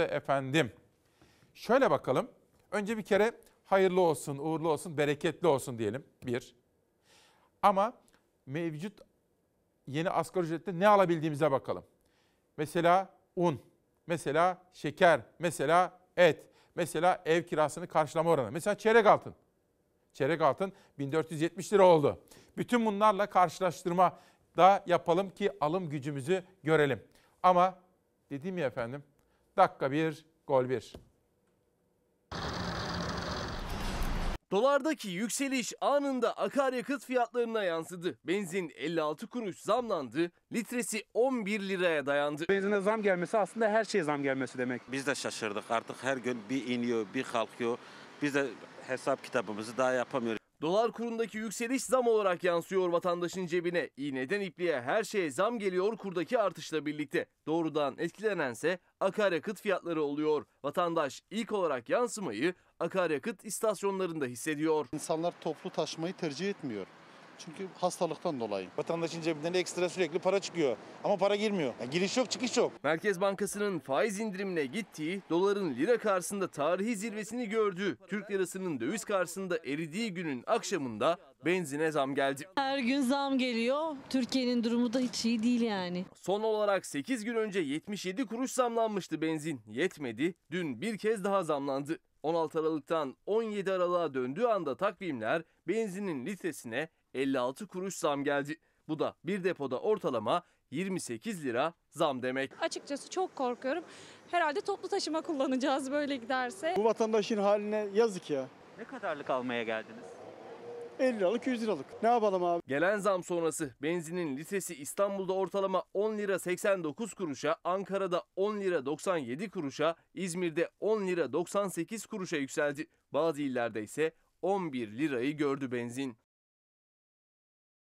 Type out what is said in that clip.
açtı efendim. Şöyle bakalım. Önce bir kere hayırlı olsun, uğurlu olsun, bereketli olsun diyelim. Bir. Ama mevcut yeni asgari ücrette ne alabildiğimize bakalım. Mesela un, mesela şeker, mesela et, mesela ev kirasını karşılama oranı. Mesela çeyrek altın. Çeyrek altın 1470 lira oldu. Bütün bunlarla karşılaştırma da yapalım ki alım gücümüzü görelim. Ama dediğim ya efendim Dakika 1, gol 1. Dolardaki yükseliş anında akaryakıt fiyatlarına yansıdı. Benzin 56 kuruş zamlandı, litresi 11 liraya dayandı. Benzine zam gelmesi aslında her şeye zam gelmesi demek. Biz de şaşırdık artık her gün bir iniyor bir kalkıyor. Biz de hesap kitabımızı daha yapamıyoruz. Dolar kurundaki yükseliş zam olarak yansıyor vatandaşın cebine. İğneden ipliğe her şeye zam geliyor kurdaki artışla birlikte. Doğrudan etkilenense akaryakıt fiyatları oluyor. Vatandaş ilk olarak yansımayı akaryakıt istasyonlarında hissediyor. İnsanlar toplu taşımayı tercih etmiyor. Çünkü hastalıktan dolayı. Vatandaşın cebinden ekstra sürekli para çıkıyor ama para girmiyor. Yani giriş yok çıkış yok. Merkez Bankası'nın faiz indirimine gittiği, doların lira karşısında tarihi zirvesini gördü. Türk lirasının döviz karşısında eridiği günün akşamında benzine zam geldi. Her gün zam geliyor. Türkiye'nin durumu da hiç iyi değil yani. Son olarak 8 gün önce 77 kuruş zamlanmıştı benzin. Yetmedi. Dün bir kez daha zamlandı. 16 Aralık'tan 17 Aralık'a döndüğü anda takvimler benzinin litresine 56 kuruş zam geldi. Bu da bir depoda ortalama 28 lira zam demek. Açıkçası çok korkuyorum. Herhalde toplu taşıma kullanacağız böyle giderse. Bu vatandaşın haline yazık ya. Ne kadarlık almaya geldiniz? 50 liralık 100 liralık. Ne yapalım abi? Gelen zam sonrası benzinin litresi İstanbul'da ortalama 10 lira 89 kuruşa, Ankara'da 10 lira 97 kuruşa, İzmir'de 10 lira 98 kuruşa yükseldi. Bazı illerde ise 11 lirayı gördü benzin.